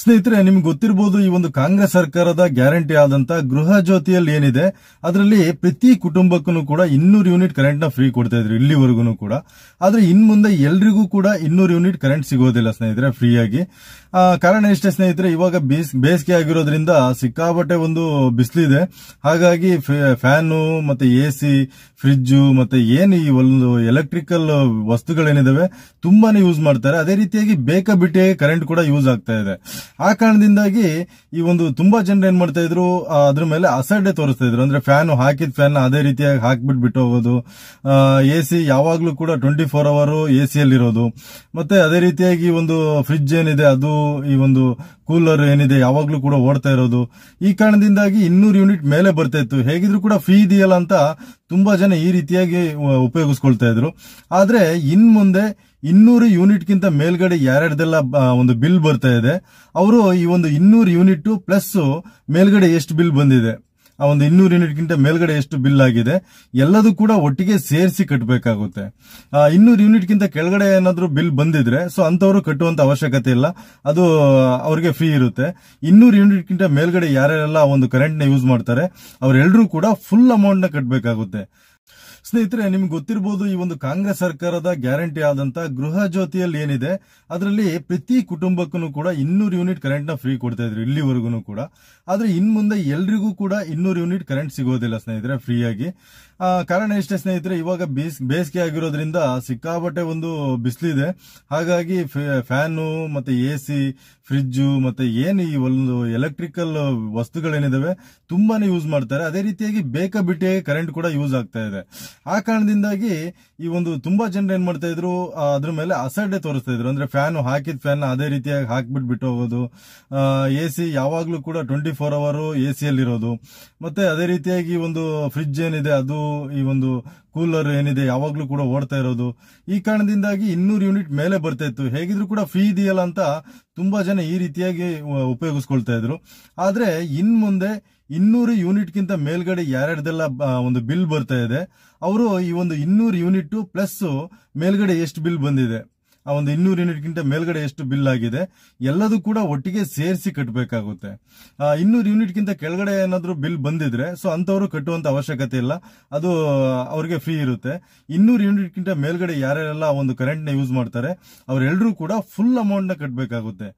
ಸ್ನೇಹಿತರೆ ನಿಮ್ಗೆ ಗೊತ್ತಿರಬಹುದು ಈ ಒಂದು ಕಾಂಗ್ರೆಸ್ ಸರ್ಕಾರದ ಗ್ಯಾರಂಟಿ ಆದಂತ ಗೃಹ ಜ್ಯೋತಿಯಲ್ಲಿ ಏನಿದೆ ಅದರಲ್ಲಿ ಪ್ರತಿ ಕುಟುಂಬಕ್ಕೂ ಕೂಡ ಇನ್ನೂರು ಯೂನಿಟ್ ಕರೆಂಟ್ ನ ಫ್ರೀ ಕೊಡ್ತಾ ಇದ್ರು ಇಲ್ಲಿವರೆಗೂ ಕೂಡ ಆದ್ರೆ ಇನ್ ಮುಂದೆ ಎಲ್ರಿಗೂ ಕೂಡ ಇನ್ನೂರು ಯೂನಿಟ್ ಕರೆಂಟ್ ಸಿಗೋದಿಲ್ಲ ಸ್ನೇಹಿತರೆ ಫ್ರೀ ಆಗಿ ಕಾರಣ ಎಷ್ಟೇ ಸ್ನೇಹಿತರೆ ಇವಾಗ ಬೇಸಿಗೆ ಆಗಿರೋದ್ರಿಂದ ಸಿಕ್ಕಾಪಟ್ಟೆ ಒಂದು ಬಿಸಿಲಿದೆ ಹಾಗಾಗಿ ಫ್ಯಾನು ಮತ್ತೆ ಎ ಸಿ ಫ್ರಿಜ್ಜು ಮತ್ತೆ ಏನು ಈ ಒಂದು ಎಲೆಕ್ಟ್ರಿಕಲ್ ವಸ್ತುಗಳೇನಿದಾವೆ ತುಂಬಾನೇ ಯೂಸ್ ಮಾಡ್ತಾರೆ ಅದೇ ರೀತಿಯಾಗಿ ಬೇಕಾ ಬಿಟ್ಟಿಯಾಗಿ ಕರೆಂಟ್ ಕೂಡ ಯೂಸ್ ಆಗ್ತಾ ಇದೆ ಆ ಕಾರಣದಿಂದಾಗಿ ಈ ಒಂದು ತುಂಬಾ ಜನರು ಏನ್ ಮಾಡ್ತಾ ಇದ್ರು ಅದ್ರ ಮೇಲೆ ಅಸಡ್ಡೆ ತೋರಿಸ್ತಾ ಇದ್ರು ಅಂದ್ರೆ ಫ್ಯಾನ್ ಹಾಕಿದ ಫ್ಯಾನ್ ಅದೇ ರೀತಿಯಾಗಿ ಹಾಕ್ಬಿಟ್ಟು ಬಿಟ್ಟು ಹೋಗೋದು ಎ ಸಿ ಯಾವಾಗ್ಲೂ ಕೂಡ twenty four hour A C ಇರೋದು ಮತ್ತೆ ಅದೇ ರೀತಿಯಾಗಿ ಒಂದು ಫ್ರಿಡ್ಜ್ ಏನಿದೆ ಅದು ಈ ಒಂದು ಕೂಲರ್ ಏನಿದೆ ಯಾವಾಗ್ಲೂ ಕೂಡ ಓಡ್ತಾ ಇರೋದು ಈ ಕಾರಣದಿಂದಾಗಿ ಇನ್ನೂರು ಯೂನಿಟ್ ಮೇಲೆ ಬರ್ತಾ ಇತ್ತು ಹೇಗಿದ್ರು ಕೂಡ ಫ್ರೀ ಇದೆಯಲ್ಲ ಅಂತ ತುಂಬಾ ಜನ ಈ ರೀತಿಯಾಗಿ ಉಪಯೋಗಿಸ್ಕೊಳ್ತಾ ಇದ್ರು ಆದ್ರೆ ಇನ್ ಮುಂದೆ ಇನ್ನೂರು ಗಿಂತ ಮೇಲ್ಗಡೆ ಯಾರ್ಯಾರ್ದೆಲ್ಲ ಒಂದು ಬಿಲ್ ಬರ್ತಾ ಇದೆ ಅವರು ಈ ಒಂದು ಇನ್ನೂರು ಯೂನಿಟ್ ಪ್ಲಸ್ ಮೇಲ್ಗಡೆ ಎಷ್ಟು ಬಿಲ್ ಬಂದಿದೆ ಆ ಒಂದು ಇನ್ನೂರು ಯೂನಿಟ್ಗಿಂತ ಮೇಲ್ಗಡೆ ಎಷ್ಟು ಬಿಲ್ ಆಗಿದೆ ಎಲ್ಲದೂ ಕೂಡ ಒಟ್ಟಿಗೆ ಸೇರಿಸಿ ಕಟ್ಟಬೇಕಾಗುತ್ತೆ ಇನ್ನೂರು ಯೂನಿಟ್ಗಿಂತ ಕೆಳಗಡೆ ಏನಾದರೂ ಬಿಲ್ ಬಂದಿದ್ರೆ ಸೊ ಅಂಥವರು ಕಟ್ಟುವಂಥ ಅವಶ್ಯಕತೆ ಇಲ್ಲ ಅದು ಅವ್ರಿಗೆ ಫ್ರೀ ಇರುತ್ತೆ ಇನ್ನೂರು ಯೂನಿಟ್ಗಿಂತ ಮೇಲ್ಗಡೆ ಯಾರೆಲ್ಲ ಒಂದು ಕರೆಂಟ್ನ ಯೂಸ್ ಮಾಡ್ತಾರೆ ಅವರೆಲ್ಲರೂ ಕೂಡ ಫುಲ್ ಅಮೌಂಟ್ನ ಕಟ್ಟಬೇಕಾಗುತ್ತೆ ಸ್ನೇಹಿತರೆ ನಿಮ್ಗೆ ಗೊತ್ತಿರಬಹುದು ಈ ಒಂದು ಕಾಂಗ್ರೆಸ್ ಸರ್ಕಾರದ ಗ್ಯಾರಂಟಿ ಆದಂತ ಗೃಹ ಜ್ಯೋತಿಯಲ್ಲಿ ಏನಿದೆ ಅದರಲ್ಲಿ ಪ್ರತಿ ಕುಟುಂಬಕ್ಕೂ ಕೂಡ ಇನ್ನೂರು ಯೂನಿಟ್ ಕರೆಂಟ್ ನ ಫ್ರೀ ಕೊಡ್ತಾ ಇದ್ರು ಇಲ್ಲಿವರೆಗೂ ಕೂಡ ಆದ್ರೆ ಇನ್ ಮುಂದೆ ಎಲ್ರಿಗೂ ಕೂಡ ಇನ್ನೂರು ಯೂನಿಟ್ ಕರೆಂಟ್ ಸಿಗೋದಿಲ್ಲ ಸ್ನೇಹಿತರೆ ಫ್ರೀಯಾಗಿ ಕಾರಣ ಎಷ್ಟೇ ಸ್ನೇಹಿತರೆ ಇವಾಗ ಬೇಸ್ ಬೇಸಿಗೆ ಆಗಿರೋದ್ರಿಂದ ಸಿಕ್ಕಾಬಟ್ಟೆ ಒಂದು ಬಿಸಿಲಿದೆ ಹಾಗಾಗಿ ಫ್ಯಾನು ಮತ್ತೆ ಎ ಸಿ ಫ್ರಿಜ್ಜು ಮತ್ತೆ ಏನು ಈ ಒಂದು ಎಲೆಕ್ಟ್ರಿಕಲ್ ವಸ್ತುಗಳೇನಿದಾವೆ ತುಂಬಾನೇ ಯೂಸ್ ಮಾಡ್ತಾರೆ ಅದೇ ರೀತಿಯಾಗಿ ಬಿಟ್ಟಿಯಾಗಿ ಕರೆಂಟ್ ಕೂಡ ಯೂಸ್ ಆಗ್ತಾ ಇದೆ ಇದೆ ಆ ಕಾರಣದಿಂದಾಗಿ ಈ ಒಂದು ತುಂಬಾ ಜನರು ಏನ್ ಮಾಡ್ತಾ ಇದ್ರು ಅದ್ರ ಮೇಲೆ ಅಸಡ್ಡೆ ತೋರಿಸ್ತಾ ಇದ್ರು ಅಂದ್ರೆ ಫ್ಯಾನ್ ಹಾಕಿದ ಫ್ಯಾನ್ ಅದೇ ರೀತಿಯಾಗಿ ಹಾಕ್ಬಿಟ್ಟು ಬಿಟ್ಟು ಹೋಗೋದು ಎ ಸಿ ಯಾವಾಗ್ಲೂ ಕೂಡ ಟ್ವೆಂಟಿ ಫೋರ್ ಅವರ್ ಎ ಇರೋದು ಮತ್ತೆ ಅದೇ ರೀತಿಯಾಗಿ ಒಂದು ಫ್ರಿಜ್ ಏನಿದೆ ಅದು ಈ ಒಂದು ಕೂಲರ್ ಏನಿದೆ ಯಾವಾಗ್ಲೂ ಕೂಡ ಓಡ್ತಾ ಇರೋದು ಈ ಕಾರಣದಿಂದಾಗಿ ಇನ್ನೂರು ಯೂನಿಟ್ ಮೇಲೆ ಬರ್ತಾ ಇತ್ತು ಹೇಗಿದ್ರು ಕೂಡ ಫ್ರೀ ಇದೆಯಲ್ಲ ಅಂತ ತುಂಬಾ ಜನ ಈ ರೀತಿಯಾಗಿ ಉಪಯೋಗಿಸ್ಕೊಳ್ತಾ ಇದ್ರು ಆದ್ರೆ ಇನ್ ಮುಂದೆ ಇನ್ನೂರು ಯೂನಿಟ್ಗಿಂತ ಮೇಲ್ಗಡೆ ಯಾರ್ಯಾರ್ದೆಲ್ಲ ಒಂದು ಬಿಲ್ ಬರ್ತಾ ಇದೆ ಅವರು ಈ ಒಂದು ಇನ್ನೂರು ಯೂನಿಟ್ ಪ್ಲಸ್ ಮೇಲ್ಗಡೆ ಎಷ್ಟು ಬಿಲ್ ಬಂದಿದೆ ಆ ಒಂದು ಇನ್ನೂರು ಯೂನಿಟ್ಗಿಂತ ಮೇಲ್ಗಡೆ ಎಷ್ಟು ಬಿಲ್ ಆಗಿದೆ ಎಲ್ಲದೂ ಕೂಡ ಒಟ್ಟಿಗೆ ಸೇರಿಸಿ ಕಟ್ಟಬೇಕಾಗುತ್ತೆ ಇನ್ನೂರು ಯೂನಿಟ್ಗಿಂತ ಕೆಳಗಡೆ ಏನಾದರೂ ಬಿಲ್ ಬಂದಿದ್ರೆ ಸೊ ಅಂತವರು ಕಟ್ಟುವಂಥ ಅವಶ್ಯಕತೆ ಇಲ್ಲ ಅದು ಅವ್ರಿಗೆ ಫ್ರೀ ಇರುತ್ತೆ ಇನ್ನೂರು ಯೂನಿಟ್ಗಿಂತ ಮೇಲ್ಗಡೆ ಯಾರೆಲ್ಲ ಒಂದು ಕರೆಂಟ್ನ ಯೂಸ್ ಮಾಡ್ತಾರೆ ಅವರೆಲ್ಲರೂ ಕೂಡ ಫುಲ್ ಅಮೌಂಟ್ನ ಕಟ್ಟಬೇಕಾಗುತ್ತೆ